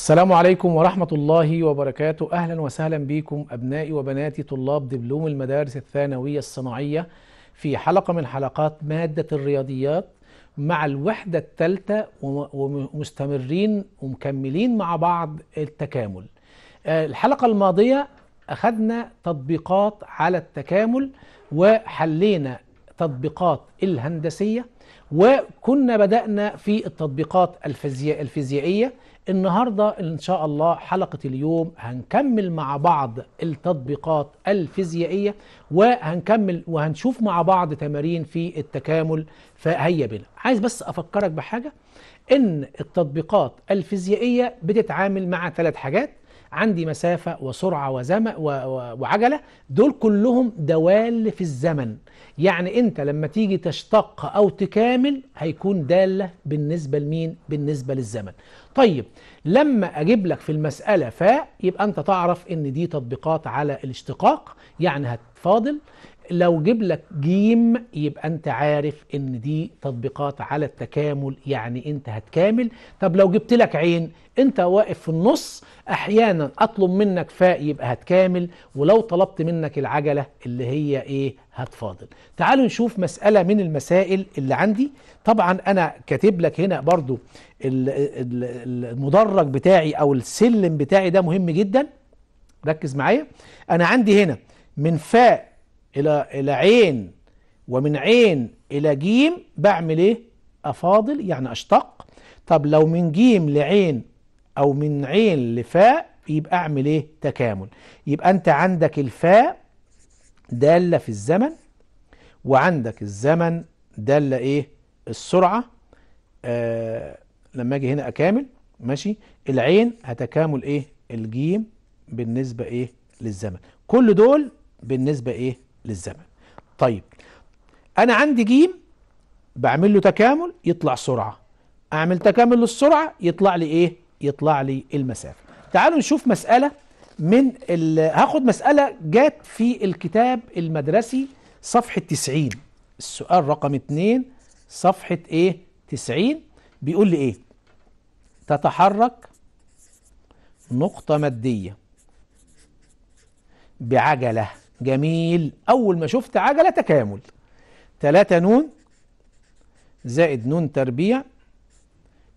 السلام عليكم ورحمة الله وبركاته أهلا وسهلا بكم أبنائي وبناتي طلاب دبلوم المدارس الثانوية الصناعية في حلقة من حلقات مادة الرياضيات مع الوحدة الثالثة ومستمرين ومكملين مع بعض التكامل آه، الحلقة الماضية أخذنا تطبيقات على التكامل وحلينا تطبيقات الهندسية وكنا بدأنا في التطبيقات الفيزياء الفيزيائية النهاردة إن شاء الله حلقة اليوم هنكمل مع بعض التطبيقات الفيزيائية وهنكمل وهنشوف مع بعض تمارين في التكامل فهيا بنا عايز بس أفكرك بحاجة إن التطبيقات الفيزيائية بتتعامل مع ثلاث حاجات عندي مسافة وسرعة وزمن وعجلة دول كلهم دوال في الزمن يعني انت لما تيجي تشتق او تكامل هيكون دالة بالنسبة لمين بالنسبة للزمن طيب لما اجيب لك في المسألة فاء يبقى انت تعرف ان دي تطبيقات على الاشتقاق يعني هتفاضل لو جيب لك جيم يبقى انت عارف ان دي تطبيقات على التكامل يعني انت هتكامل طب لو جبت لك عين انت واقف في النص احيانا اطلب منك فاء يبقى هتكامل ولو طلبت منك العجلة اللي هي ايه هتفاضل تعالوا نشوف مسألة من المسائل اللي عندي طبعا انا كاتب لك هنا برضو المدرج بتاعي او السلم بتاعي ده مهم جدا ركز معايا انا عندي هنا من فاء إلى إلى عين ومن عين إلى جيم بعمل إيه؟ أفاضل يعني أشتق طب لو من جيم لعين أو من عين لفاء يبقى أعمل إيه؟ تكامل يبقى أنت عندك الفاء دالة في الزمن وعندك الزمن دالة إيه؟ السرعة آه لما أجي هنا أكامل ماشي العين هتكامل إيه؟ الجيم بالنسبة إيه؟ للزمن كل دول بالنسبة إيه للزمن طيب انا عندي جيم بعمل له تكامل يطلع سرعه اعمل تكامل للسرعه يطلع لي ايه يطلع لي المسافه تعالوا نشوف مساله من هاخد مساله جات في الكتاب المدرسي صفحه 90 السؤال رقم 2 صفحه ايه 90 بيقول لي ايه تتحرك نقطه ماديه بعجله جميل أول ما شفت عجلة تكامل تلاتة نون زائد نون تربيع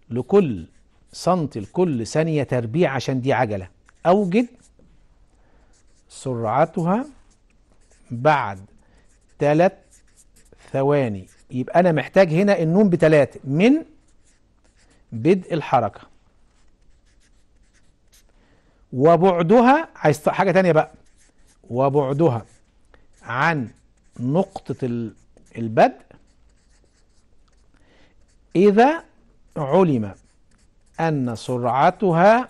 لكل سنتي لكل ثانية تربيع عشان دي عجلة أوجد سرعتها بعد ثلاث ثواني يبقى أنا محتاج هنا النون بتلاتة من بدء الحركة وبعدها عايز حاجة تانية بقى وبعدها عن نقطة البدء إذا علم أن سرعتها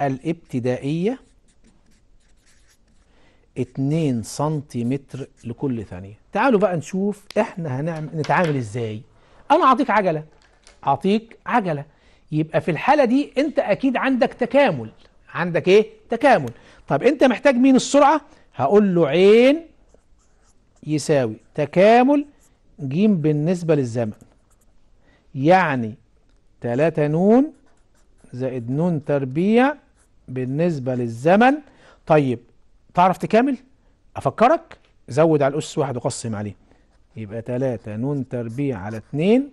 الابتدائية 2 سنتيمتر لكل ثانية تعالوا بقى نشوف احنا هنعمل نتعامل ازاي انا اعطيك عجلة اعطيك عجلة يبقى في الحالة دي انت اكيد عندك تكامل عندك ايه تكامل طب انت محتاج مين السرعة هقول له عين يساوي تكامل ج بالنسبة للزمن يعني 3 نون زائد نون تربيع بالنسبة للزمن طيب تعرف تكامل أفكرك زود على الأس واحد وقسم عليه يبقى 3 نون تربيع على 2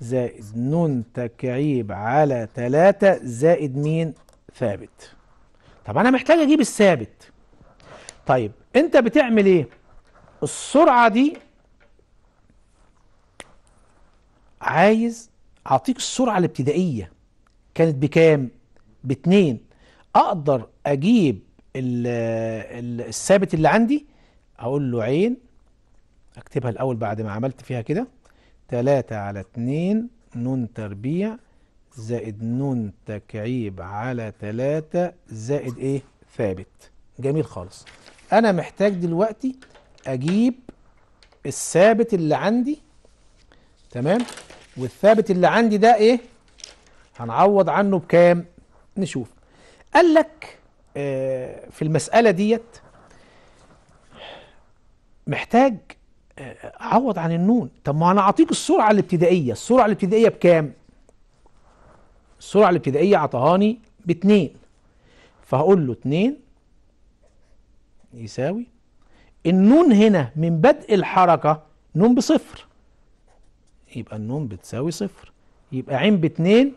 زائد نون تكعيب على 3 زائد مين ثابت طب انا محتاج اجيب الثابت طيب انت بتعمل ايه السرعه دي عايز اعطيك السرعه الابتدائيه كانت بكام باتنين اقدر اجيب الثابت اللي عندي اقول له عين اكتبها الاول بعد ما عملت فيها كده 3 على 2 نون تربيع زائد نون تكعيب على تلاتة زائد ايه ثابت جميل خالص انا محتاج دلوقتي اجيب الثابت اللي عندي تمام والثابت اللي عندي ده ايه هنعوض عنه بكام نشوف قال لك آه في المسألة ديت محتاج آه، اعوض عن النون طب ما انا اعطيك السرعه الابتدائيه السرعه الابتدائيه بكام السرعة الابتدائية عطاهاني 2 فهقول له 2 يساوي النون هنا من بدء الحركة نون بصفر يبقى النون بتساوي صفر يبقى عين 2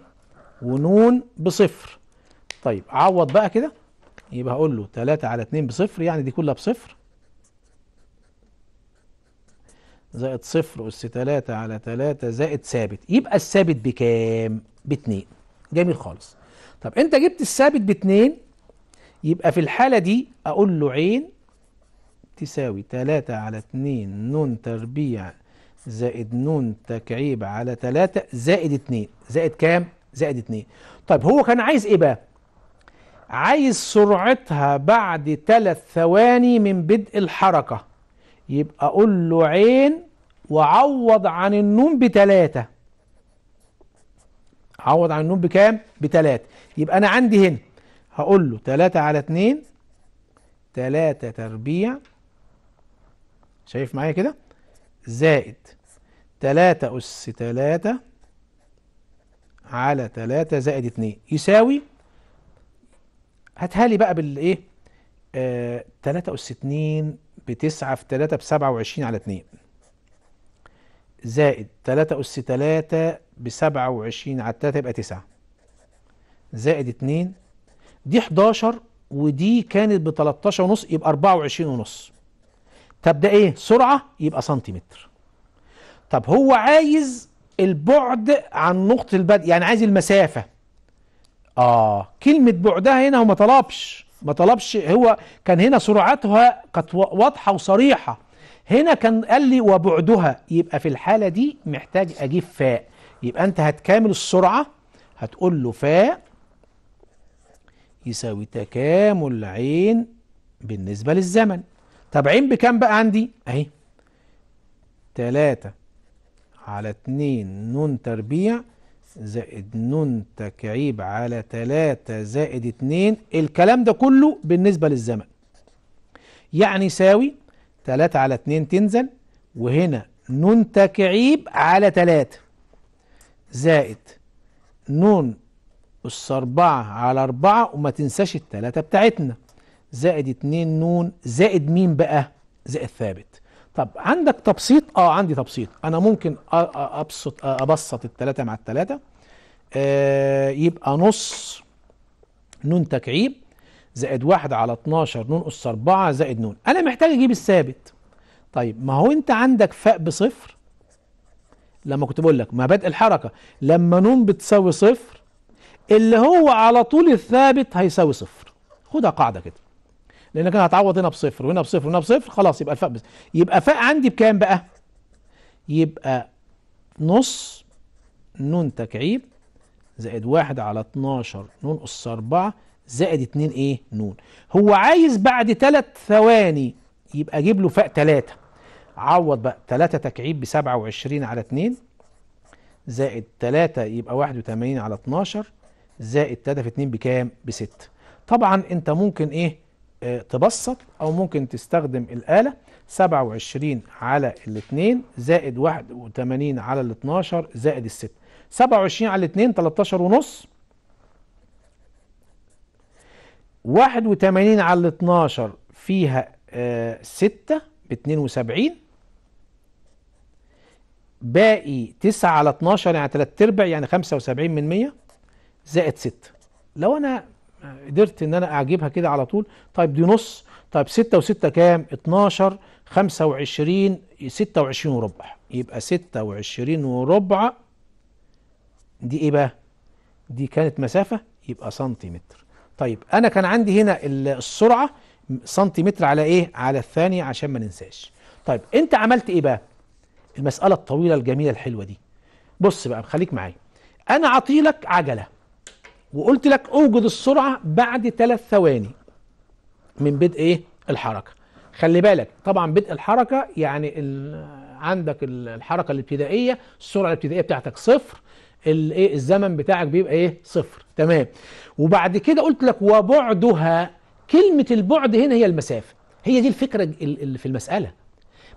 ونون بصفر طيب عوض بقى كده يبقى هقول له 3 على 2 بصفر يعني دي كلها بصفر زائد صفر أس 3 على 3 زائد ثابت يبقى الثابت بكام؟ باتنين جميل خالص طب انت جبت الثابت باتنين يبقى في الحالة دي اقول له عين تساوي تلاتة على اتنين نون تربيع زائد نون تكعيب على تلاتة زائد اتنين زائد كام؟ زائد اتنين طيب هو كان عايز ايه بقى؟ عايز سرعتها بعد تلات ثواني من بدء الحركة يبقى اقول له عين وعوض عن النون بتلاتة عوض عن النون بكام بتلاتة يبقى انا عندي هنا هقول له تلاتة على اتنين تلاتة تربيع شايف معايا كده زائد تلاتة أس تلاتة على تلاتة زائد اتنين يساوي هاتها لي بقى بالايه آه 3 أس 2 بتسعة في 3 بسبعة وعشرين على 2 زائد 3 أس 3 بسبعة وعشرين على التلاتة يبقى تسعة زائد اتنين دي حداشر ودي كانت بتلاتاشر ونص يبقى أربعة وعشرين ونص طب ده ايه سرعة يبقى سنتيمتر طب هو عايز البعد عن نقطة البدء يعني عايز المسافة اه كلمة بعدها هنا هو ما طلبش ما طلبش هو كان هنا سرعتها كانت واضحة وصريحة هنا كان قال لي وبعدها يبقى في الحالة دي محتاج أجيب فاء يبقى انت هتكامل السرعة هتقول له فاء يساوي تكامل عين بالنسبة للزمن طب عين بكام بقى عندي اهي تلاتة على اتنين نون تربيع زائد نون تكعيب على تلاتة زائد اتنين الكلام ده كله بالنسبة للزمن يعني يساوي تلاتة على اتنين تنزل وهنا نون تكعيب على تلاتة زائد نون أس أربعة على أربعة وما تنساش التلاتة بتاعتنا زائد اتنين نون زائد مين بقى زائد ثابت طب عندك تبسيط اه عندي تبسيط انا ممكن ابسط ابسط التلاتة مع التلاتة آه يبقى نص نون تكعيب زائد واحد على اتناشر نون أس أربعة زائد نون أنا محتاج أجيب الثابت طيب ما هو أنت عندك فاء بصفر لما كنت بقول لك مبادئ الحركة لما نون بتساوي صفر اللي هو على طول الثابت هيساوي صفر خدها قاعدة كده لأنك أنا هتعوض هنا بصفر وهنا بصفر وهنا بصفر خلاص يبقى الفاء بس يبقى فاء عندي بكام بقى؟ يبقى نص نون تكعيب زائد واحد على 12 نون أس 4 زائد 2 إيه؟ نون هو عايز بعد ثلاث ثواني يبقى أجيب له فاء ثلاثه عوض بقى 3 تكعيب ب 27 على 2 زائد 3 يبقى 81 على 12 زائد 3 في 2 بكام؟ ب 6 طبعا انت ممكن ايه آه، تبسط او ممكن تستخدم الاله 27 على ال 2 زائد 81 على ال 12 زائد ال 6 27 على 2 13 ونص 81 على ال 12 فيها 6 ب 72 باقي 9 على 12 يعني 3 ارباع يعني 75 من 100 زائد 6 لو انا قدرت ان انا اعجبها كده على طول طيب دي نص طيب 6 و6 كام 12 25 26 وربع يبقى 26 وربع دي ايه بقى دي كانت مسافة يبقى سنتيمتر طيب انا كان عندي هنا السرعة سنتيمتر على ايه على الثانية عشان ما ننساش طيب انت عملت ايه بقى المسألة الطويلة الجميلة الحلوة دي بص بقى خليك معايا أنا عطيلك عجلة وقلت لك أوجد السرعة بعد ثلاث ثواني من بدء إيه الحركة خلي بالك طبعا بدء الحركة يعني ال... عندك الحركة الابتدائية السرعة الابتدائية بتاعتك صفر الايه الزمن بتاعك بيبقى ايه صفر تمام وبعد كده قلت لك وبعدها كلمة البعد هنا هي المسافة هي دي الفكرة اللي في المسألة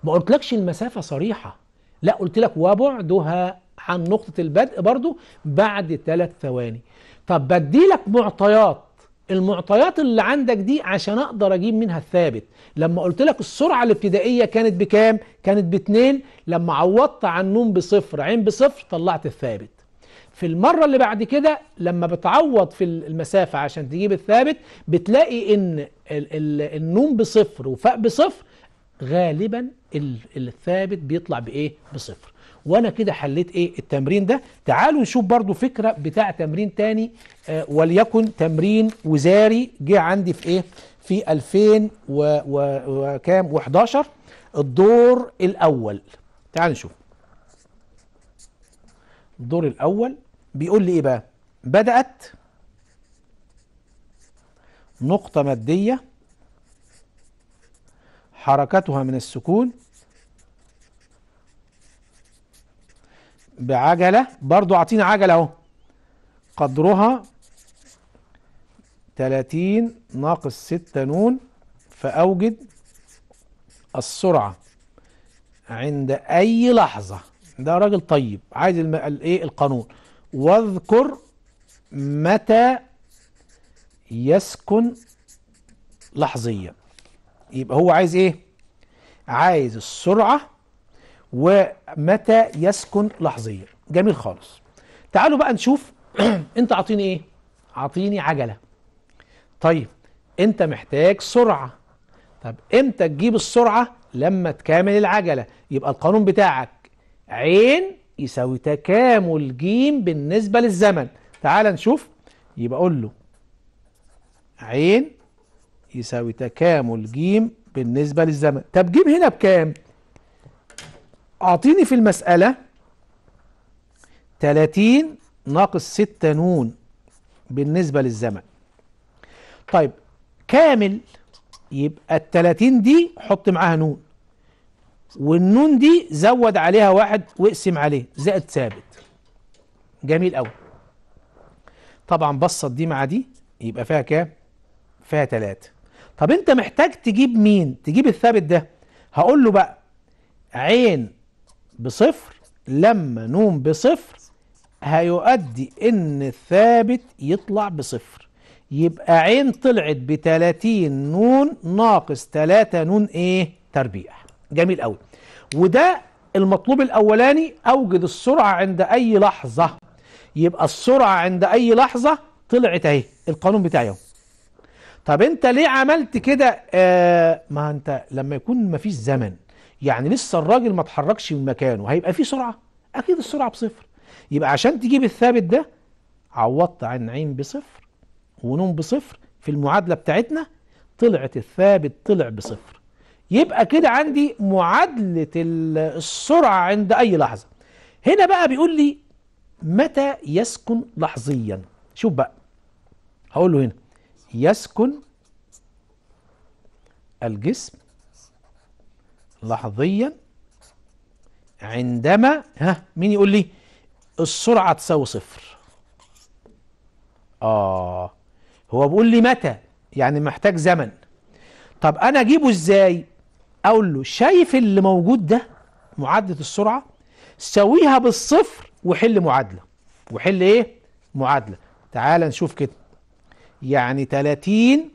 ما قلتلكش المسافة صريحة لا قلت لك وبعدها عن نقطة البدء برضو بعد ثلاث ثواني طب بديلك معطيات المعطيات اللي عندك دي عشان اقدر اجيب منها الثابت لما قلت لك السرعه الابتدائيه كانت بكام كانت باتنين لما عوضت عن نون بصفر عين بصفر طلعت الثابت في المره اللي بعد كده لما بتعوض في المسافه عشان تجيب الثابت بتلاقي ان النون بصفر وفاء بصفر غالبا الثابت بيطلع بايه بصفر وانا كده حليت ايه التمرين ده تعالوا نشوف برضو فكرة بتاع تمرين تاني آه وليكن تمرين وزاري جه عندي في ايه في 2000 وكام و11 الدور الاول تعالوا نشوف الدور الاول بيقول لي ايه بقى بدأت نقطة مادية حركتها من السكون بعجلة برضو أعطينا عجلة أهو قدرها 30 ناقص 6 نون فأوجد السرعة عند أي لحظة ده راجل طيب عايز الايه القانون واذكر متى يسكن لحظيا يبقى هو عايز ايه عايز السرعة ومتى يسكن لحظيا جميل خالص تعالوا بقى نشوف انت عطيني ايه عطيني عجلة طيب انت محتاج سرعة طب امتى تجيب السرعة لما تكامل العجلة يبقى القانون بتاعك عين يساوي تكامل جيم بالنسبة للزمن تعال نشوف يبقى اقول له عين يساوي تكامل ج بالنسبة للزمن طب ج هنا بكام أعطيني في المسألة 30 ناقص 6 نون بالنسبة للزمن طيب كامل يبقى ال 30 دي حط معاها نون والنون دي زود عليها واحد واقسم عليه زائد ثابت جميل قوي طبعا بسط دي مع دي يبقى فيها كام؟ فيها 3 طب انت محتاج تجيب مين تجيب الثابت ده هقول له بقى عين بصفر لما نوم بصفر هيؤدي ان الثابت يطلع بصفر يبقى عين طلعت ب 30 نون ناقص 3 نون ايه تربيع جميل قوي وده المطلوب الاولاني اوجد السرعه عند اي لحظه يبقى السرعه عند اي لحظه طلعت اهي القانون بتاعي اهو طب انت ليه عملت كده آه ما انت لما يكون ما فيش زمن يعني لسه الراجل ما اتحركش من مكانه هيبقى فيه سرعة اكيد السرعة بصفر يبقى عشان تجيب الثابت ده عوضت عن عين بصفر ونون بصفر في المعادلة بتاعتنا طلعت الثابت طلع بصفر يبقى كده عندي معادلة السرعة عند أي لحظة هنا بقى بيقول لي متى يسكن لحظيا شوف بقى هقول له هنا يسكن الجسم لحظيا عندما ها مين يقول لي السرعة تساوي صفر آه هو بيقول لي متى يعني محتاج زمن طب أنا أجيبه إزاي أقول له شايف اللي موجود ده معادلة السرعة سويها بالصفر وحل معادلة وحل إيه معادلة تعال نشوف كده يعني 30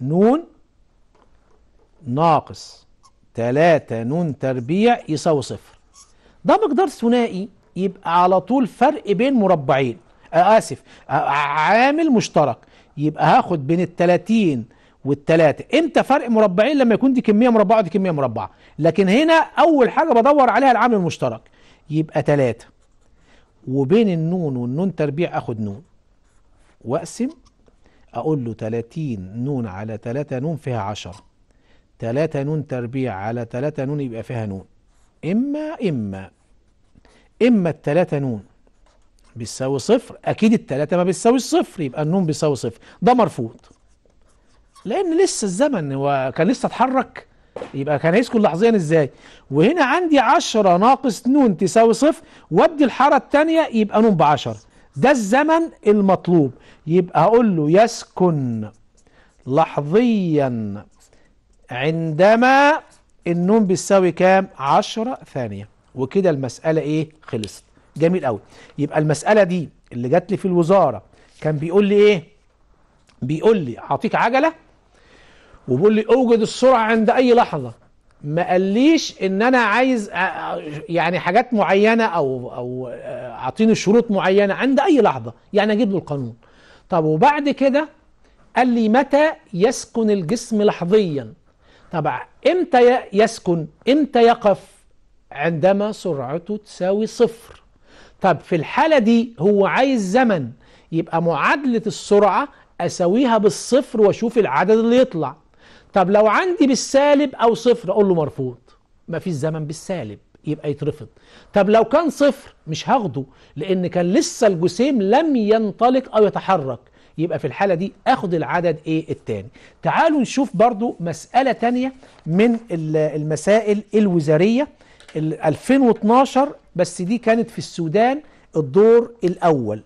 نون ناقص 3 نون تربيع يساوي صفر ده مقدار ثنائي يبقى على طول فرق بين مربعين آه، اسف آه، عامل مشترك يبقى هاخد بين ال 30 3 امتى فرق مربعين لما يكون دي كمية مربعة ودي كمية مربعة لكن هنا اول حاجة بدور عليها العامل المشترك يبقى 3 وبين النون والنون تربيع اخد نون واقسم اقول له 30 نون على 3 نون فيها 10 3 نون تربيع على 3 نون يبقى فيها نون اما اما اما ال 3 نون بتساوي صفر اكيد ال 3 ما بتساويش صفر يبقى النون بيساوي صفر ده مرفوض لان لسه الزمن هو كان لسه اتحرك يبقى كان هيسكن لحظيا ازاي وهنا عندي 10 ناقص نون تساوي صفر وادي الحاره الثانيه يبقى نون ب 10 ده الزمن المطلوب يبقى أقول له يسكن لحظيا عندما النوم بيساوي كام عشرة ثانية وكده المسألة إيه خلصت جميل قوي يبقى المسألة دي اللي جات لي في الوزارة كان بيقول لي إيه بيقول لي أعطيك عجلة وبيقول لي أوجد السرعة عند أي لحظة ما قاليش ان انا عايز يعني حاجات معينه او او اعطيني شروط معينه عند اي لحظه يعني اجيب له القانون طب وبعد كده قال لي متى يسكن الجسم لحظيا طبعا امتى يسكن امتى يقف عندما سرعته تساوي صفر طب في الحالة دي هو عايز زمن يبقى معادلة السرعة أساويها بالصفر وأشوف العدد اللي يطلع طب لو عندي بالسالب او صفر اقول له مرفوض مفيش زمن بالسالب يبقى يترفض طب لو كان صفر مش هاخده لان كان لسه الجسيم لم ينطلق او يتحرك يبقى في الحالة دي اخد العدد ايه التاني تعالوا نشوف برضو مسألة تانية من المسائل الوزارية 2012 بس دي كانت في السودان الدور الاول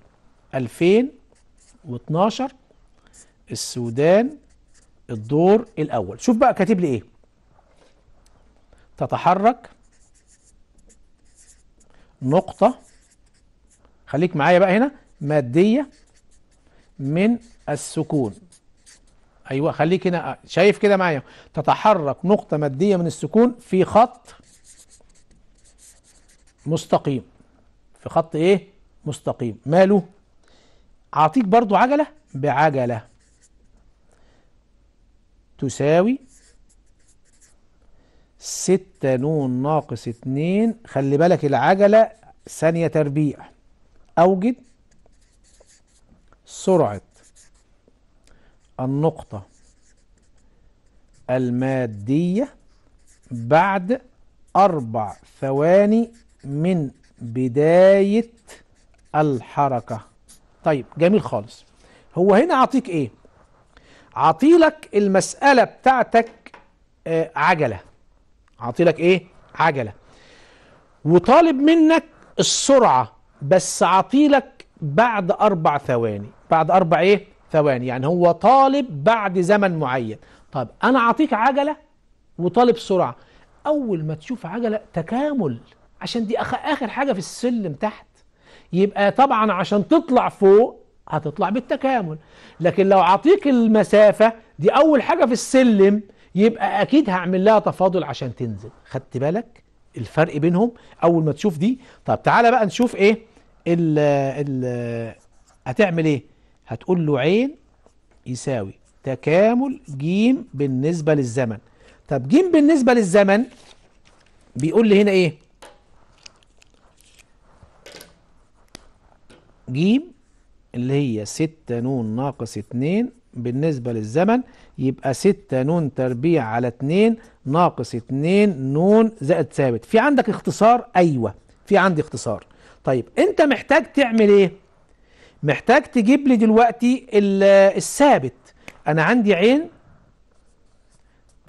2012 السودان الدور الأول شوف بقى كاتب لي إيه تتحرك نقطة خليك معايا بقى هنا مادية من السكون أيوة خليك هنا شايف كده معايا تتحرك نقطة مادية من السكون في خط مستقيم في خط إيه مستقيم ماله أعطيك برضو عجلة بعجلة تساوي ستة نون ناقص اتنين خلي بالك العجلة ثانية تربيع أوجد سرعة النقطة المادية بعد أربع ثواني من بداية الحركة طيب جميل خالص هو هنا أعطيك إيه عطيلك المسألة بتاعتك آه، عجلة عطيلك ايه عجلة وطالب منك السرعة بس عطيلك بعد أربع ثواني بعد أربع ايه ثواني يعني هو طالب بعد زمن معين طب أنا عطيك عجلة وطالب سرعة أول ما تشوف عجلة تكامل عشان دي آخر حاجة في السلم تحت يبقى طبعا عشان تطلع فوق هتطلع بالتكامل لكن لو اعطيك المسافة دي أول حاجة في السلم يبقى أكيد هعمل لها تفاضل عشان تنزل خدت بالك الفرق بينهم أول ما تشوف دي طب تعالى بقى نشوف إيه ال ال هتعمل إيه هتقول له عين يساوي تكامل جيم بالنسبة للزمن طب جيم بالنسبة للزمن بيقول لي هنا إيه جيم اللي هي 6 نون ناقص 2 بالنسبة للزمن يبقى 6 نون تربيع على 2 ناقص 2 نون زائد ثابت في عندك اختصار أيوة في عندي اختصار طيب أنت محتاج تعمل إيه محتاج تجيب لي دلوقتي الثابت أنا عندي عين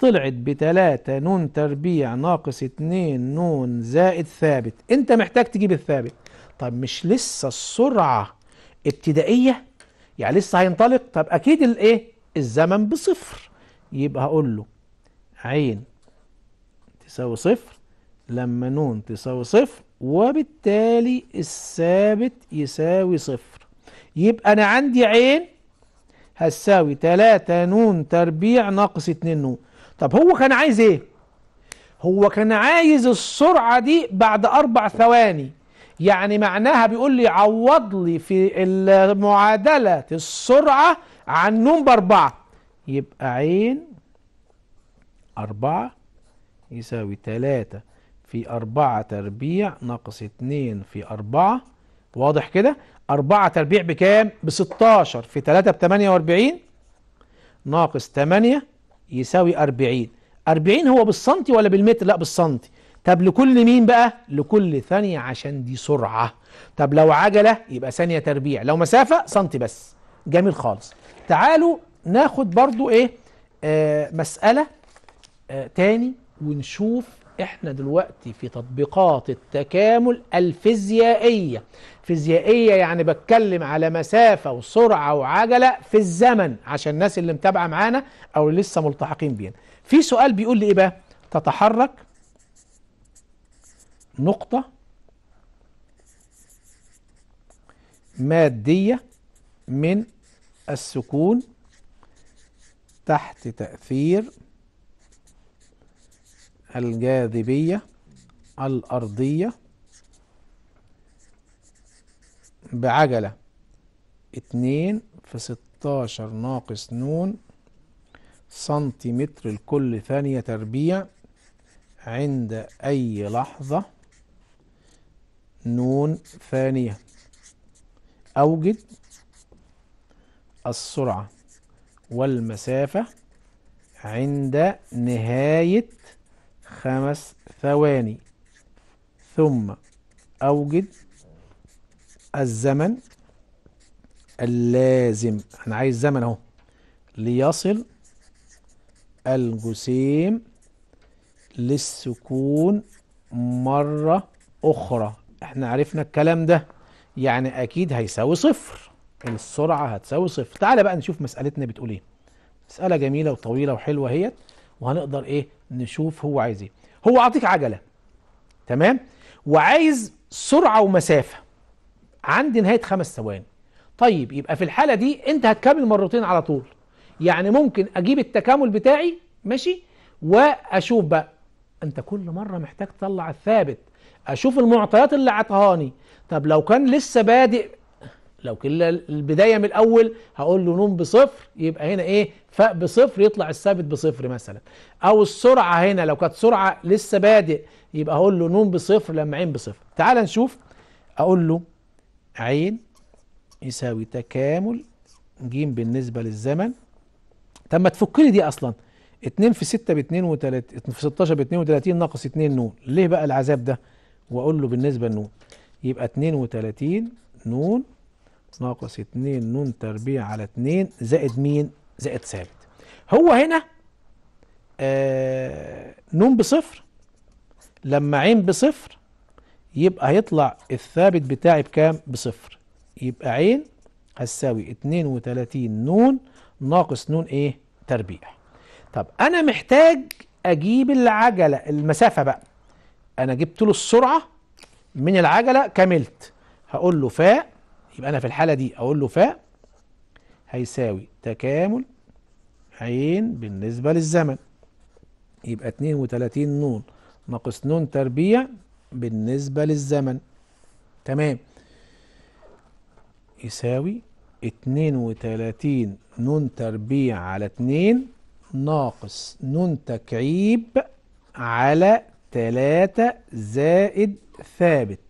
طلعت بتلاتة نون تربيع ناقص اتنين نون زائد ثابت انت محتاج تجيب الثابت طب مش لسه السرعة ابتدائيه يعني لسه هينطلق طب اكيد الايه الزمن بصفر يبقى هقول له عين تساوي صفر لما نون تساوي صفر وبالتالي الثابت يساوي صفر يبقى انا عندي عين هتساوي 3 نون تربيع ناقص 2 نون طب هو كان عايز ايه هو كان عايز السرعه دي بعد اربع ثواني يعني معناها بيقول لي عوض لي في المعادلة السرعة عن نون باربعة يبقى عين أربعة يساوي تلاتة في أربعة تربيع ناقص اتنين في أربعة واضح كده أربعة تربيع بكام بستاشر في تلاتة بتمانية وأربعين ناقص تمانية يساوي أربعين أربعين هو بالسنتي ولا بالمتر لا بالسنتي طب لكل مين بقى لكل ثانية عشان دي سرعة طب لو عجلة يبقى ثانية تربيع لو مسافة سنتي بس جميل خالص تعالوا ناخد برضو ايه آه مسألة آه تاني ونشوف احنا دلوقتي في تطبيقات التكامل الفيزيائية فيزيائية يعني بتكلم على مسافة وسرعة وعجلة في الزمن عشان الناس اللي متابعة معانا او لسه ملتحقين بينا في سؤال بيقول لي ايه بقى تتحرك نقطة مادية من السكون تحت تأثير الجاذبية الأرضية بعجلة اتنين في ستاشر ناقص نون سنتيمتر لكل ثانية تربيع عند أي لحظة نون ثانية أوجد السرعة والمسافة عند نهاية خمس ثواني ثم أوجد الزمن اللازم أنا عايز زمن أهو ليصل الجسيم للسكون مرة أخرى احنا عرفنا الكلام ده يعني اكيد هيساوي صفر السرعة هتساوي صفر تعالى بقى نشوف مسألتنا بتقول ايه مسألة جميلة وطويلة وحلوة اهيت وهنقدر ايه نشوف هو عايز ايه هو عطيك عجلة تمام وعايز سرعة ومسافة عند نهاية خمس ثواني طيب يبقى في الحالة دي انت هتكمل مرتين على طول يعني ممكن اجيب التكامل بتاعي ماشي واشوف بقى انت كل مرة محتاج تطلع الثابت اشوف المعطيات اللي عطهاني طب لو كان لسه بادئ لو كان البدايه من الاول هقول له نون بصفر يبقى هنا ايه فاء بصفر يطلع الثابت بصفر مثلا او السرعه هنا لو كانت سرعه لسه بادئ يبقى هقول له نون بصفر لما عين بصفر تعال نشوف اقول له عين يساوي تكامل ج بالنسبه للزمن طب ما تفك لي دي اصلا 2 في 6 ب 32 في 16 ب 32 ناقص 2 نون ليه بقى العذاب ده واقول له بالنسبه لنون يبقى 32 نون ناقص 2 نون تربيع على 2 زائد مين؟ زائد ثابت. هو هنا آه نون بصفر لما عين بصفر يبقى هيطلع الثابت بتاعي بكام؟ بصفر. يبقى عين هتساوي 32 نون ناقص نون ايه؟ تربيع. طب انا محتاج اجيب العجله المسافه بقى انا جبت له السرعه من العجله كملت هقول له فاء يبقى انا في الحاله دي اقول له فاء هيساوي تكامل عين بالنسبه للزمن يبقى 32 نون ناقص نون تربيع بالنسبه للزمن تمام يساوي 32 نون تربيع على 2 ناقص نون تكعيب على 3 زائد ثابت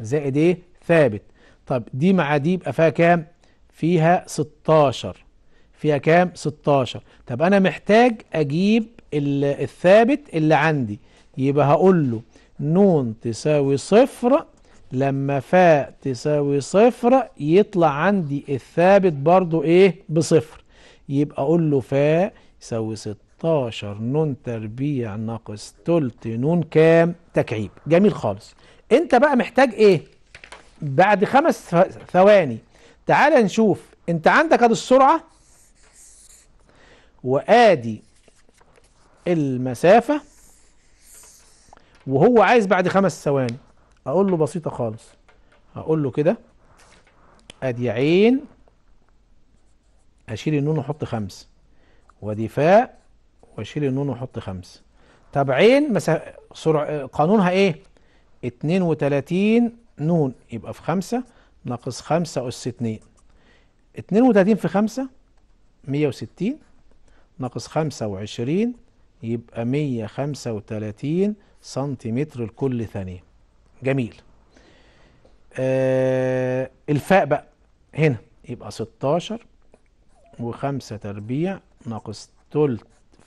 زائد ايه ثابت طب دي مع دي يبقى فيها كام فيها 16 فيها كام 16 طب انا محتاج اجيب الثابت اللي عندي يبقى هقول له نون تساوي صفر لما فاء تساوي صفر يطلع عندي الثابت برضو ايه بصفر يبقى اقول له فاء يساوي 16 16 نون تربيع ناقص تلت نون كام تكعيب جميل خالص انت بقى محتاج ايه بعد خمس ثواني تعال نشوف انت عندك ادي السرعة وادي المسافة وهو عايز بعد خمس ثواني اقول له بسيطة خالص اقول له كده ادي عين اشيل النون واحط خمس وادي فاء واشيل النون واحط خمسة طب عين مسا... سرع... قانونها ايه؟ 32 نون يبقى في خمسة ناقص خمسة أس اتنين 32 في خمسة 160 ناقص 25 يبقى 135 سنتيمتر لكل ثانية جميل آه الفاء بقى هنا يبقى 16 و5 تربيع ناقص ثلث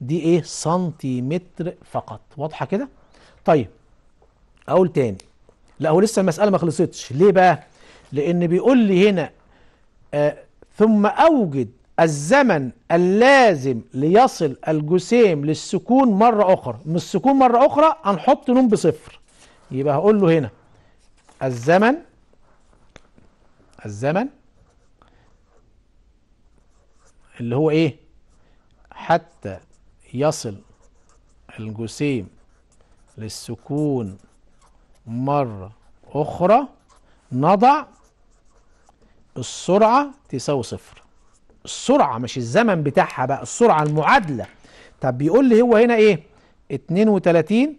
دي ايه سنتيمتر فقط واضحه كده طيب اقول تاني لا هو لسه المساله ما خلصتش ليه بقى لان بيقول لي هنا آه ثم اوجد الزمن اللازم ليصل الجسيم للسكون مرة أخرى من السكون مرة أخرى هنحط نون بصفر يبقى هقول له هنا الزمن الزمن اللي هو إيه حتى يصل الجسيم للسكون مرة أخرى نضع السرعة تساوي صفر السرعة مش الزمن بتاعها بقى السرعة المعادلة طب بيقول لي هو هنا ايه 32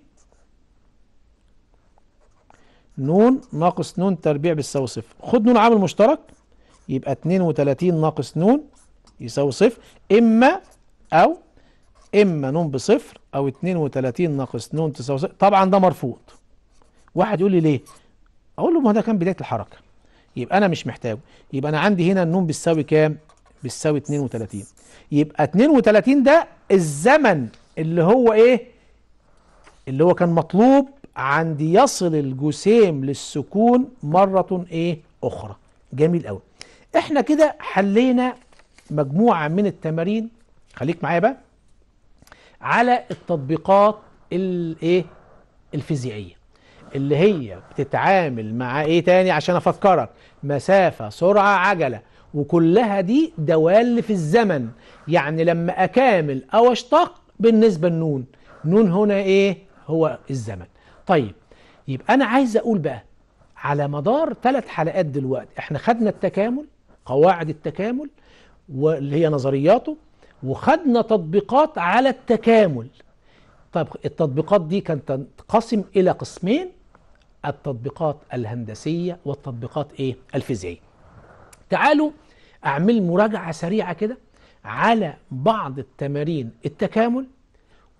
نون ناقص نون تربيع بتساوي صفر خد نون عامل مشترك يبقى 32 ناقص نون يساوي صفر اما او اما ن بصفر او 32 ناقص ن تساوي صفر طبعا ده مرفوض واحد يقول لي ليه اقول له ما ده كان بدايه الحركه يبقى انا مش محتاجه يبقى انا عندي هنا النون بتساوي كام بتساوي 32 يبقى 32 ده الزمن اللي هو ايه اللي هو كان مطلوب عند يصل الجسيم للسكون مرة ايه اخرى جميل قوي احنا كده حلينا مجموعة من التمارين خليك معايا بقى على التطبيقات الايه الفيزيائيه اللي هي بتتعامل مع ايه تاني عشان افكرك مسافه سرعه عجله وكلها دي دوال في الزمن يعني لما اكامل او اشتق بالنسبه للنون نون هنا ايه هو الزمن طيب يبقى انا عايز اقول بقى على مدار ثلاث حلقات دلوقتي احنا خدنا التكامل قواعد التكامل واللي هي نظرياته وخدنا تطبيقات على التكامل طب التطبيقات دي كانت تنقسم الى قسمين التطبيقات الهندسيه والتطبيقات ايه الفيزيائيه تعالوا اعمل مراجعه سريعه كده على بعض التمارين التكامل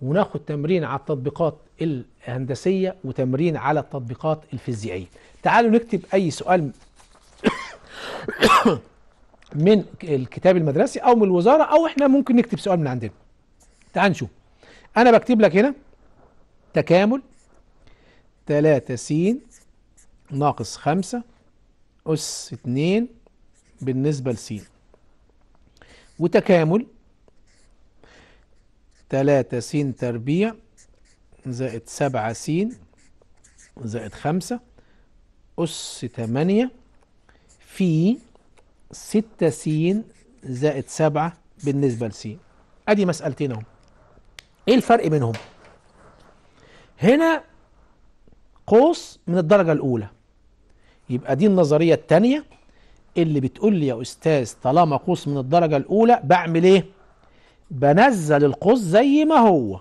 وناخد تمرين على التطبيقات الهندسيه وتمرين على التطبيقات الفيزيائيه تعالوا نكتب اي سؤال من الكتاب المدرسي او من الوزاره او احنا ممكن نكتب سؤال من عندنا تعال نشوف انا بكتب لك هنا تكامل 3 س ناقص 5 أس 2 بالنسبة لس وتكامل 3 س تربيع زائد 7 س زائد 5 أس 8 في 6 س زائد 7 بالنسبة لس ادي مسألتين اهم ايه الفرق بينهم هنا قوس من الدرجة الاولى يبقى دي النظرية الثانية اللي بتقول لي يا استاذ طالما قوس من الدرجة الاولى بعمل ايه بنزل القوس زي ما هو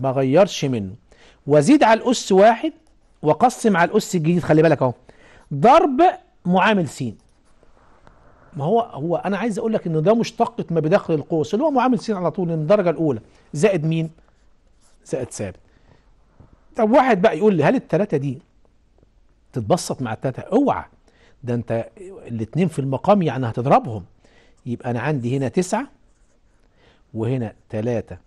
ما غيرش منه وزيد على الأس واحد وقسم على الأس الجديد خلي بالك اهو ضرب معامل س ما هو هو انا عايز اقول لك ان ده مشتقة ما بداخل القوس اللي هو معامل س على طول من الدرجه الاولى زائد مين زائد ثابت طب واحد بقى يقول لي هل الثلاثه دي تتبسط مع الثلاثه اوعى ده انت الاثنين في المقام يعني هتضربهم يبقى انا عندي هنا تسعة وهنا ثلاثة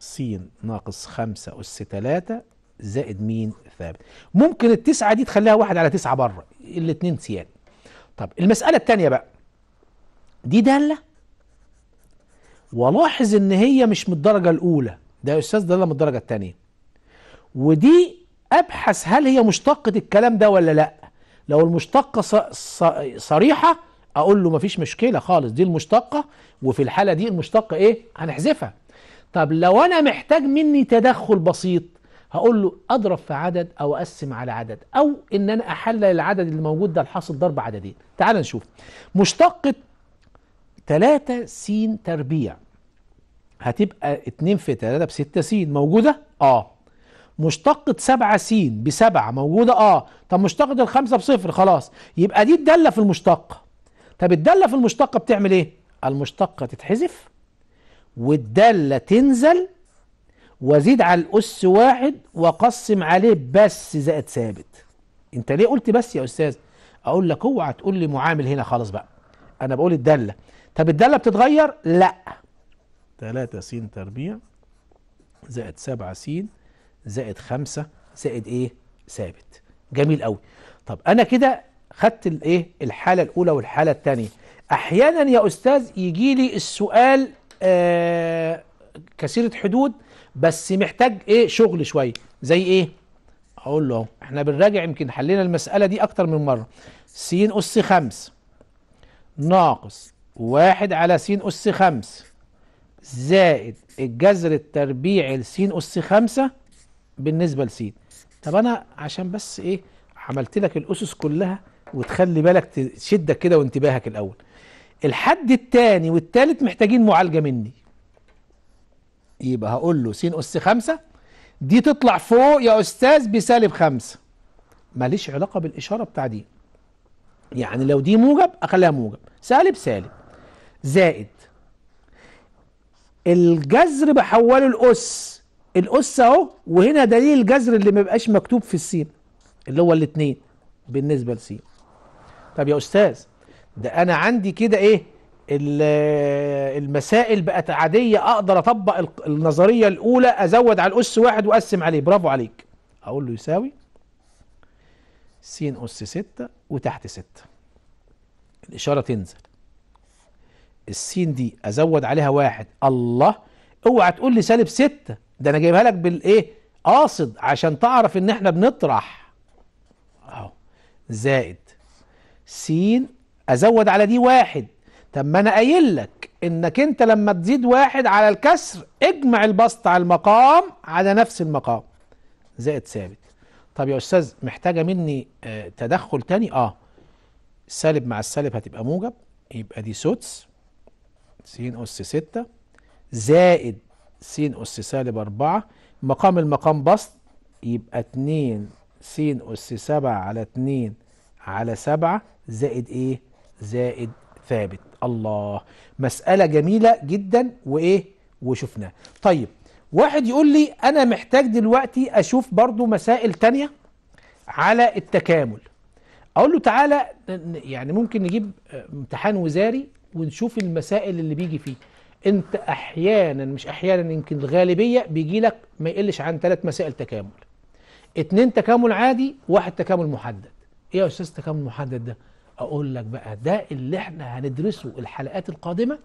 س ناقص خمسة أس ثلاثة زائد مين ثابت ممكن التسعة دي تخليها واحد على تسعة بره الاثنين سيان طب المسألة التانية بقى دي دالة ولاحظ ان هي مش من الدرجة الاولى ده يا استاذ دالة من الدرجة التانية ودي ابحث هل هي مشتقة الكلام ده ولا لا لو المشتقة صريحة اقول له مفيش مشكلة خالص دي المشتقة وفي الحالة دي المشتقة ايه هنحذفها طب لو انا محتاج مني تدخل بسيط هقول له اضرب في عدد او اقسم على عدد او ان انا احلل العدد اللي موجود ده الحاصل ضرب عددين تعال نشوف مشتقة 3 س تربيع هتبقى 2 في 3 ب 6 س موجودة اه مشتقة 7 س ب 7 موجودة اه طب مشتقة الخمسة بصفر خلاص يبقى دي الدالة في المشتقة طب الدالة في المشتقة بتعمل ايه المشتقة تتحذف والدالة تنزل وزيد على الأس واحد وقسم عليه بس زائد ثابت أنت ليه قلت بس يا أستاذ أقول لك اوعى تقول لي معامل هنا خالص بقى أنا بقول الدالة طب الدالة بتتغير لا 3 س تربيع زائد 7 س زائد 5 زائد ايه ثابت جميل قوي طب انا كده خدت الايه الحاله الاولى والحاله الثانيه احيانا يا استاذ يجي لي السؤال آه كثيره حدود بس محتاج ايه شغل شويه زي ايه اقول له اهو احنا بنراجع يمكن حلينا المساله دي اكتر من مره س اس 5 ناقص واحد على س اس 5 زائد الجذر التربيعي لس اس 5 بالنسبه لس طب انا عشان بس ايه عملت لك الاسس كلها وتخلي بالك تشدك كده وانتباهك الاول الحد الثاني والثالث محتاجين معالجه مني يبقى هقول له س أس خمسة دي تطلع فوق يا أستاذ بسالب خمسة ماليش علاقة بالإشارة بتاع دي يعني لو دي موجب أخليها موجب سالب سالب زائد الجذر بحوله الأس الأس أهو وهنا دليل الجذر اللي ما بقاش مكتوب في السين اللي هو الاتنين بالنسبة لسين طب يا أستاذ ده أنا عندي كده إيه المسائل بقت عادية أقدر أطبق النظرية الأولى أزود على الأس واحد وأقسم عليه برافو عليك أقول له يساوي س أس ستة وتحت ستة الإشارة تنزل السين دي أزود عليها واحد الله اوعى تقول لي سالب ستة ده أنا جايبها لك بالإيه قاصد عشان تعرف إن إحنا بنطرح أهو زائد س أزود على دي واحد طب ما انا قايل لك انك انت لما تزيد واحد على الكسر اجمع البسط على المقام على نفس المقام زائد ثابت طب يا استاذ محتاجه مني آه، تدخل تاني اه سالب مع السالب هتبقى موجب يبقى دي سدس س اس 6 زائد س اس سالب 4 مقام المقام بسط يبقى 2 س اس 7 على 2 على 7 زائد ايه زائد ثابت الله مسألة جميلة جدا وإيه وشفناها طيب واحد يقول لي أنا محتاج دلوقتي أشوف برضو مسائل تانية على التكامل أقول له تعالى يعني ممكن نجيب آه، امتحان وزاري ونشوف المسائل اللي بيجي فيه انت احيانا مش احيانا يمكن الغالبيه بيجي لك ما يقلش عن ثلاث مسائل تكامل اتنين تكامل عادي واحد تكامل محدد ايه يا استاذ تكامل محدد ده اقول لك بقى ده اللي احنا هندرسه الحلقات القادمه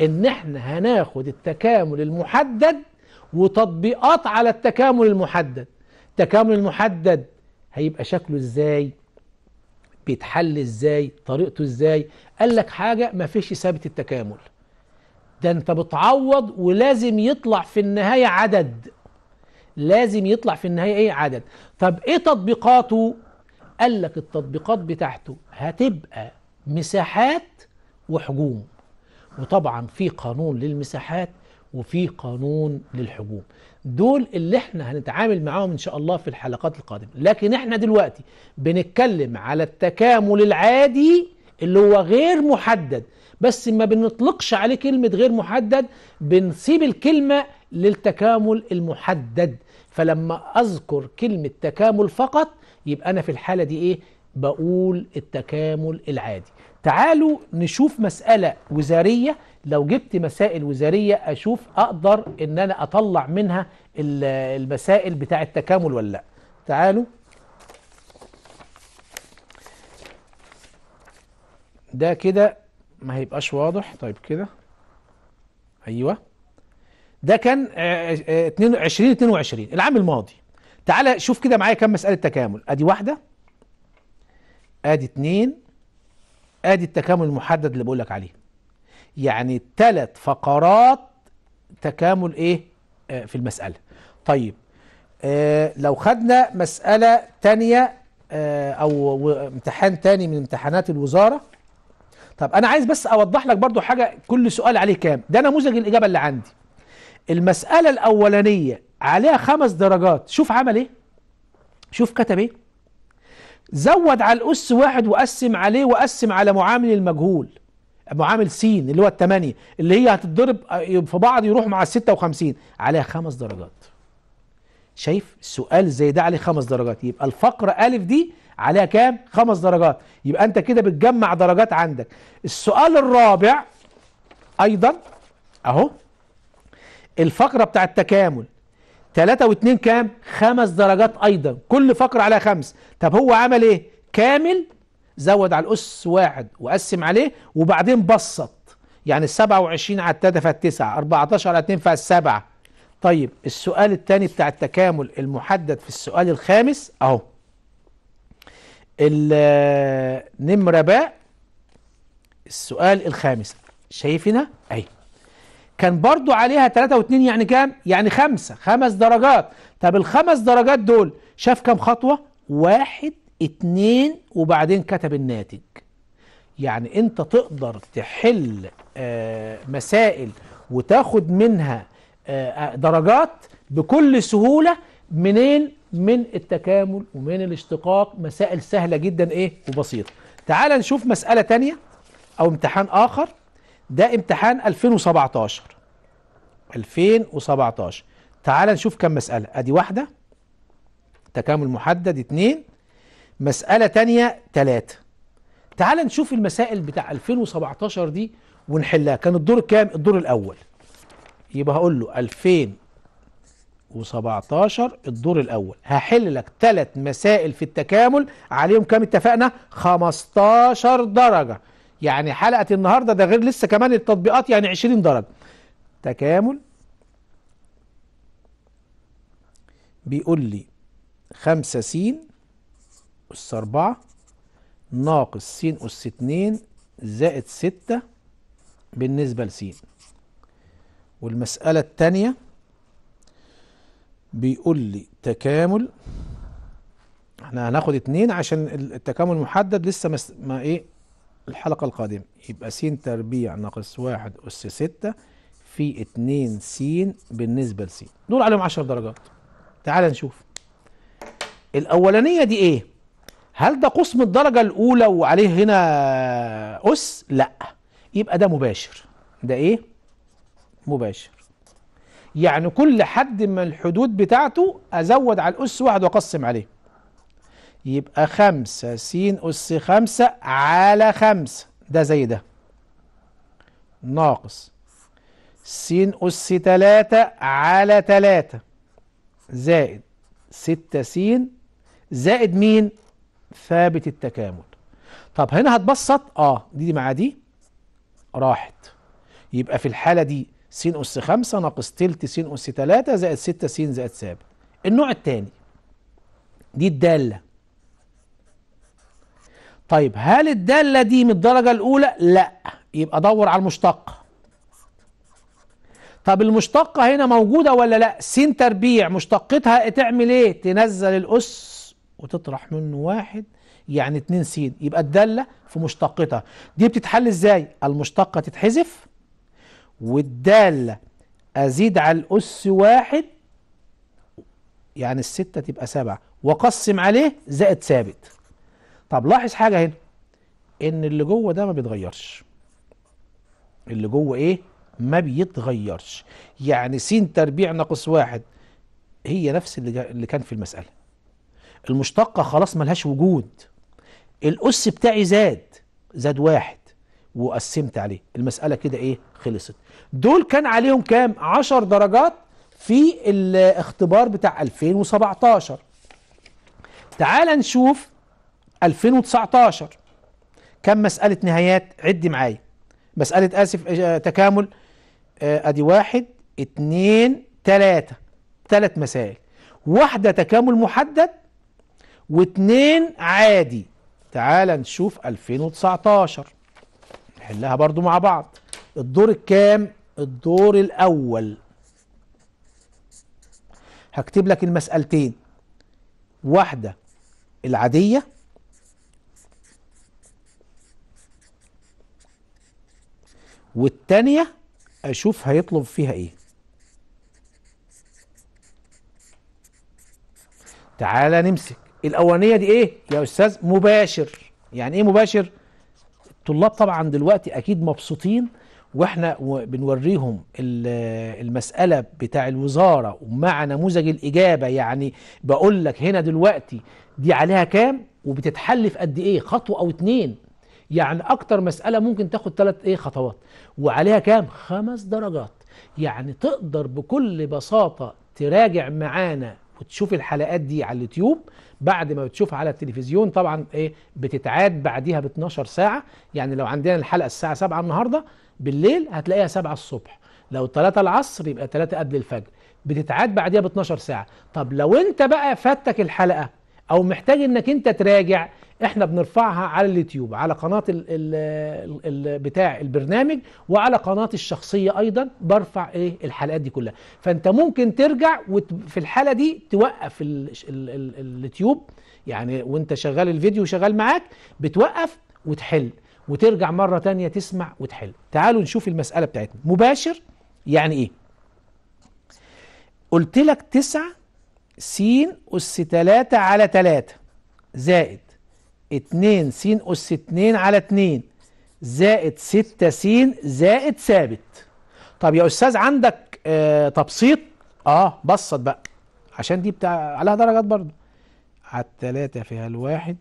ان احنا هناخد التكامل المحدد وتطبيقات على التكامل المحدد التكامل المحدد هيبقى شكله ازاي بيتحل ازاي طريقته ازاي قال لك حاجه ما فيش ثابت التكامل ده انت بتعوض ولازم يطلع في النهايه عدد لازم يطلع في النهايه ايه عدد طب ايه تطبيقاته قال لك التطبيقات بتاعته هتبقى مساحات وحجوم وطبعا في قانون للمساحات وفي قانون للحجوم دول اللي احنا هنتعامل معاهم ان شاء الله في الحلقات القادمة لكن احنا دلوقتي بنتكلم على التكامل العادي اللي هو غير محدد بس ما بنطلقش عليه كلمة غير محدد بنسيب الكلمة للتكامل المحدد فلما أذكر كلمة تكامل فقط يبقى أنا في الحالة دي إيه بقول التكامل العادي تعالوا نشوف مسألة وزارية لو جبت مسائل وزارية أشوف أقدر إن أنا أطلع منها المسائل بتاع التكامل ولا لأ تعالوا ده كده ما هيبقاش واضح طيب كده أيوه ده كان 22 آه، 22 آه، آه، العام الماضي تعالى شوف كده معايا كام مسألة تكامل ادي واحدة ادي اتنين ادي التكامل المحدد اللي بقولك عليه يعني ثلاث فقرات تكامل ايه آه في المسألة طيب آه لو خدنا مسألة تانية آه او امتحان تاني من امتحانات الوزارة طب انا عايز بس اوضح لك برضو حاجة كل سؤال عليه كام ده نموذج الاجابة اللي عندي المسألة الأولانية عليها خمس درجات شوف عمل ايه شوف كتب ايه زود على الأس واحد وقسم عليه وقسم على معامل المجهول معامل س اللي هو الثمانيه اللي هي هتتضرب آه، في بعض يروح مع الستة وخمسين عليها خمس درجات شايف السؤال زي ده عليه خمس درجات يبقى الفقرة ألف دي عليها كام خمس درجات يبقى أنت كده بتجمع درجات عندك السؤال الرابع أيضا أهو الفقرة بتاع التكامل 3 و2 كام خمس درجات ايضا كل فقرة عليها خمس طب هو عمل ايه كامل زود على الأس واحد وقسم عليه وبعدين بسط يعني 27 على 3 9، 14 على 2 7. طيب السؤال الثاني بتاع التكامل المحدد في السؤال الخامس اهو النمرة باء السؤال الخامس شايفنا ايوه كان برضو عليها 3 و2 يعني كام يعني خمسة خمس درجات طب الخمس درجات دول شاف كام خطوة واحد اتنين وبعدين كتب الناتج يعني انت تقدر تحل آه، مسائل وتاخد منها آه، آه، درجات بكل سهولة منين من التكامل ومن الاشتقاق مسائل سهلة جدا ايه وبسيطة تعال نشوف مسألة تانية او امتحان اخر ده امتحان 2017 2017 تعال نشوف كم مسألة ادي واحدة تكامل محدد اتنين مسألة تانية تلاتة تعال نشوف المسائل بتاع 2017 دي ونحلها كان الدور كام الدور الاول يبقى هقول له 2017 الدور الاول هحل لك ثلاث مسائل في التكامل عليهم كام اتفقنا 15 درجه يعني حلقة النهاردة ده غير لسه كمان التطبيقات يعني 20 درجة تكامل بيقول لي 5 س أس 4 ناقص س أس 2 زائد 6 بالنسبة لس والمسألة التانية بيقول لي تكامل احنا هناخد اتنين عشان التكامل محدد لسه ما ايه الحلقة القادمة يبقى س تربيع ناقص واحد أس ستة في اتنين س بالنسبة لس دول عليهم عشر درجات تعال نشوف الأولانية دي إيه؟ هل ده قسم الدرجة الأولى وعليه هنا أس؟ لأ يبقى ده مباشر ده إيه؟ مباشر يعني كل حد من الحدود بتاعته أزود على الأس واحد وأقسم عليه يبقى خمسة سين أس خمسة على خمسة ده زي ده ناقص سين أس تلاتة على تلاتة زائد ستة سين زائد مين ثابت التكامل طب هنا هتبسط اه دي, دي مع دي راحت يبقى في الحالة دي س أس خمسة ناقص تلت س أس تلاتة زائد ستة س زائد ثابت النوع التاني دي الدالة طيب هل الدالة دي من الدرجة الأولى؟ لا يبقى دور على المشتقة طب المشتقة هنا موجودة ولا لا؟ س تربيع مشتقتها تعمل ايه؟ تنزل الأس وتطرح منه واحد يعني 2 س يبقى الدالة في مشتقتها دي بتتحل ازاي؟ المشتقة تتحذف والدالة أزيد على الأس واحد يعني الستة تبقى سبعة وأقسم عليه زائد ثابت طب لاحظ حاجه هنا ان اللي جوه ده ما بيتغيرش اللي جوه ايه ما بيتغيرش يعني س تربيع ناقص واحد هي نفس اللي, اللي كان في المساله المشتقه خلاص ملهاش وجود الاس بتاعي زاد زاد واحد وقسمت عليه المساله كده ايه خلصت دول كان عليهم كام 10 درجات في الاختبار بتاع 2017 تعال نشوف 2019 كم مسألة نهايات عد معايا مسألة آسف آه، تكامل آه، أدي واحد اتنين تلاتة تلات مسائل واحدة تكامل محدد واتنين عادي تعال نشوف 2019 نحلها برضو مع بعض الدور الكام الدور الأول هكتب لك المسألتين واحدة العادية والتانية أشوف هيطلب فيها إيه تعالى نمسك الأولانية دي إيه يا أستاذ مباشر يعني إيه مباشر الطلاب طبعا دلوقتي أكيد مبسوطين واحنا بنوريهم المساله بتاع الوزاره ومع نموذج الاجابه يعني بقول لك هنا دلوقتي دي عليها كام وبتتحل في قد ايه خطوه او اتنين يعني اكتر مساله ممكن تاخد ثلاث ايه خطوات وعليها كام خمس درجات يعني تقدر بكل بساطه تراجع معانا وتشوف الحلقات دي على اليوتيوب بعد ما بتشوفها على التلفزيون طبعا ايه بتتعاد بعديها ب 12 ساعه يعني لو عندنا الحلقه الساعه 7 النهارده بالليل هتلاقيها 7 الصبح لو 3 العصر يبقى 3 قبل الفجر بتتعاد بعديها ب 12 ساعه طب لو انت بقى فاتك الحلقه او محتاج انك انت تراجع احنا بنرفعها على اليوتيوب على قناة ال ال ال بتاع البرنامج وعلى قناة الشخصية ايضا برفع ايه الحلقات دي كلها فانت ممكن ترجع وفي الحالة دي توقف ال ال اليوتيوب يعني وانت شغال الفيديو شغال معاك بتوقف وتحل وترجع مرة تانية تسمع وتحل تعالوا نشوف المسألة بتاعتنا مباشر يعني ايه قلت لك تسعة س أس 3 على 3 زائد 2 س أس 2 على 2 زائد 6 س زائد ثابت طب يا أستاذ عندك آه تبسيط اه بسط بقى عشان دي بتاع عليها درجات برضه على التلاتة فيها الواحد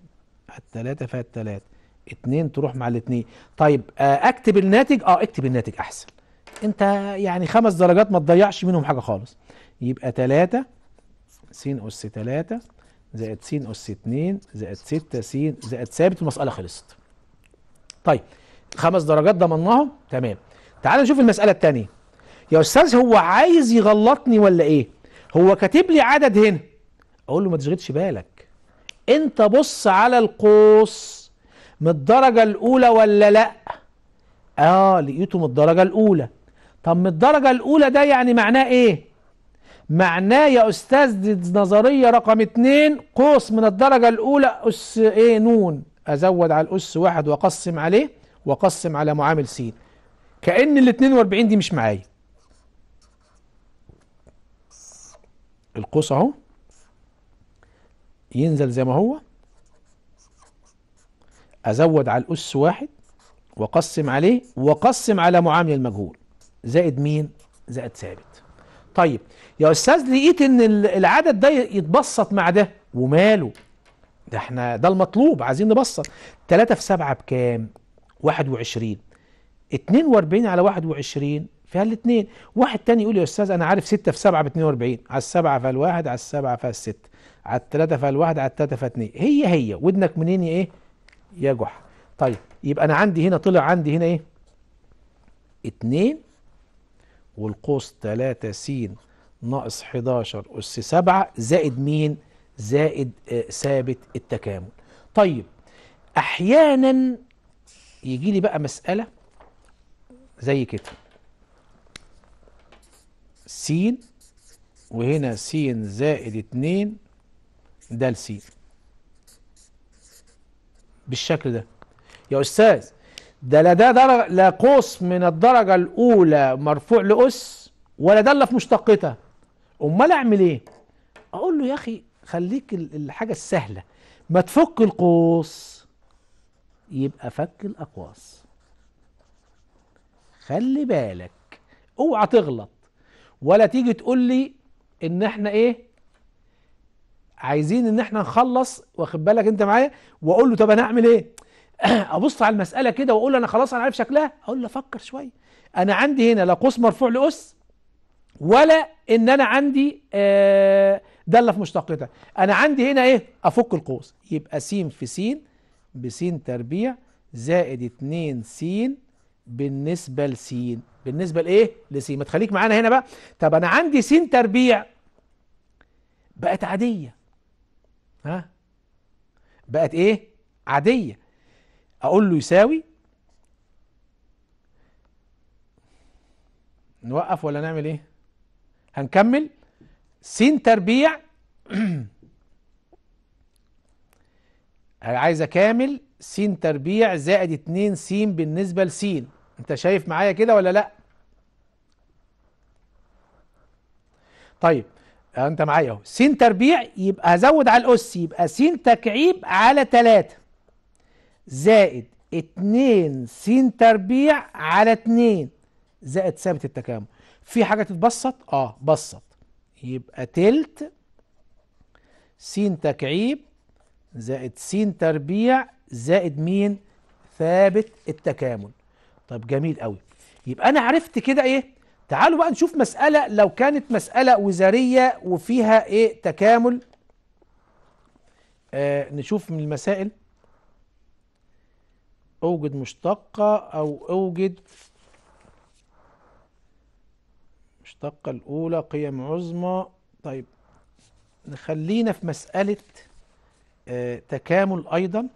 على التلاتة فيها التلاتة اتنين تروح مع الاتنين طيب آه اكتب الناتج اه اكتب الناتج احسن انت يعني خمس درجات ما تضيعش منهم حاجة خالص يبقى تلاتة س أس 3 زائد س أس 2 زائد 6 س زائد ثابت المسألة خلصت. طيب خمس درجات ضمناهم تمام. تعال نشوف المسألة الثانية. يا أستاذ هو عايز يغلطني ولا إيه؟ هو كاتب لي عدد هنا. أقول له ما تشغلش بالك. أنت بص على القوس من الدرجة الأولى ولا لأ؟ آه لقيته من الدرجة الأولى. طب من الدرجة الأولى ده يعني معناه إيه؟ معناه يا أستاذ دي نظرية رقم اتنين قوس من الدرجة الأولى أس إيه نون أزود على الأس واحد وأقسم عليه وأقسم على معامل س كأن ال 42 دي مش معايا القوس أهو ينزل زي ما هو أزود على الأس واحد وأقسم عليه وأقسم على معامل المجهول زائد مين؟ زائد ثابت طيب يا أستاذ لقيت إن العدد ده يتبسط مع ده وماله ده احنا ده المطلوب عايزين نبسط 3 في 7 بكام 21 42 على 21 فيها الاثنين واحد تاني يقول يا استاذ انا عارف 6 في 7 ب 42 على السبعه فيها 1 على السبعه فيها 6 على الثلاثه فيها 1 على الثلاثه فيها 2 هي هي ودنك منين يا ايه يا جحا طيب يبقى انا عندي هنا طلع عندي هنا ايه 2 والقوس 3 س ناقص 11 أس 7 زائد مين؟ زائد آه، ثابت التكامل طيب أحيانا يجي لي بقى مسألة زي كده س وهنا س زائد 2 ده س بالشكل ده يا أستاذ ده لا ده درجة لا قوس من الدرجة الأولى مرفوع لأس ولا دالة في مشتقتها أمال أعمل إيه؟ أقول له يا أخي خليك الحاجة السهلة ما تفك القوس يبقى فك الأقواس خلي بالك اوعى تغلط ولا تيجي تقول لي ان احنا ايه عايزين ان احنا نخلص واخد بالك انت معايا واقول له طب انا اعمل ايه ابص على المساله كده واقول انا خلاص انا عارف شكلها اقول له فكر شويه انا عندي هنا لا قوس مرفوع لاس ولا ان انا عندي آه، داله في مشتقتها انا عندي هنا ايه افك القوس يبقى س في س ب تربيع زائد 2 س بالنسبه لس بالنسبه لايه لس ما تخليك معانا هنا بقى طب انا عندي س تربيع بقت عاديه ها بقت ايه عاديه أقول له يساوي نوقف ولا نعمل إيه هنكمل س تربيع عايز اكامل س تربيع زائد 2 س بالنسبه لس انت شايف معايا كده ولا لا طيب انت معايا اهو س تربيع يبقى هزود على الاس يبقى س تكعيب على 3 زائد 2 س تربيع على 2 زائد ثابت التكامل في حاجة تتبسط؟ اه بسط يبقى تلت س تكعيب زائد س تربيع زائد مين؟ ثابت التكامل طب جميل قوي يبقى أنا عرفت كده إيه؟ تعالوا بقى نشوف مسألة لو كانت مسألة وزارية وفيها إيه تكامل آه نشوف من المسائل أوجد مشتقة أو أوجد المشتقة الأولى قيم عظمى طيب نخلينا في مسألة آه، تكامل أيضا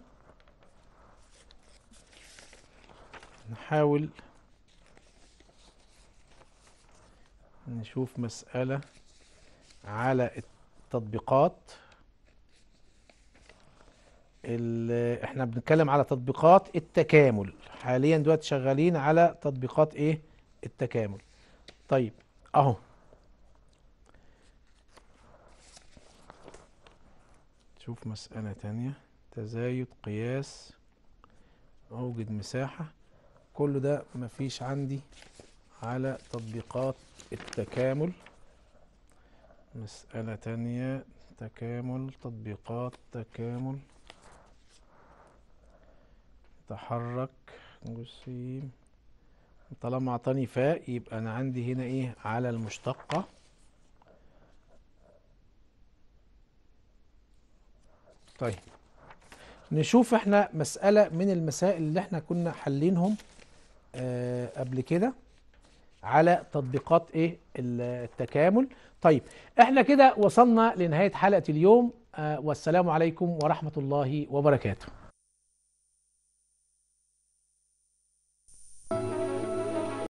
نحاول نشوف مسألة على التطبيقات احنا بنتكلم على تطبيقات التكامل حاليا دلوقتي شغالين على تطبيقات ايه التكامل طيب اهو شوف مسألة تانية تزايد قياس اوجد مساحة كل ده مفيش عندي على تطبيقات التكامل مسألة تانية تكامل تطبيقات تكامل تحرك جسيم طالما اعطاني فاء يبقى انا عندي هنا ايه على المشتقة طيب نشوف احنا مسألة من المسائل اللي احنا كنا حلينهم آه قبل كده على تطبيقات ايه التكامل طيب احنا كده وصلنا لنهاية حلقة اليوم آه والسلام عليكم ورحمة الله وبركاته